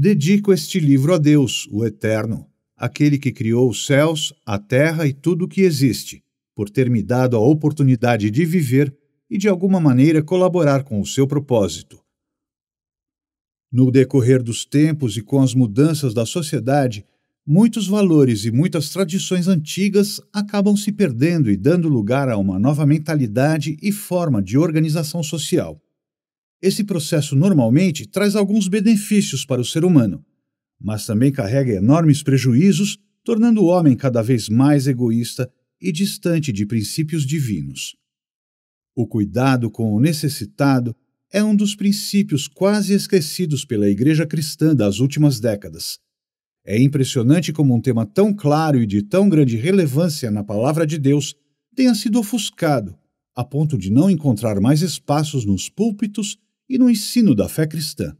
Dedico este livro a Deus, o Eterno, aquele que criou os céus, a terra e tudo o que existe, por ter me dado a oportunidade de viver e de alguma maneira colaborar com o seu propósito. No decorrer dos tempos e com as mudanças da sociedade, muitos valores e muitas tradições antigas acabam se perdendo e dando lugar a uma nova mentalidade e forma de organização social. Esse processo normalmente traz alguns benefícios para o ser humano, mas também carrega enormes prejuízos, tornando o homem cada vez mais egoísta e distante de princípios divinos. O cuidado com o necessitado é um dos princípios quase esquecidos pela Igreja Cristã das últimas décadas. É impressionante como um tema tão claro e de tão grande relevância na Palavra de Deus tenha sido ofuscado, a ponto de não encontrar mais espaços nos púlpitos e no ensino da fé cristã.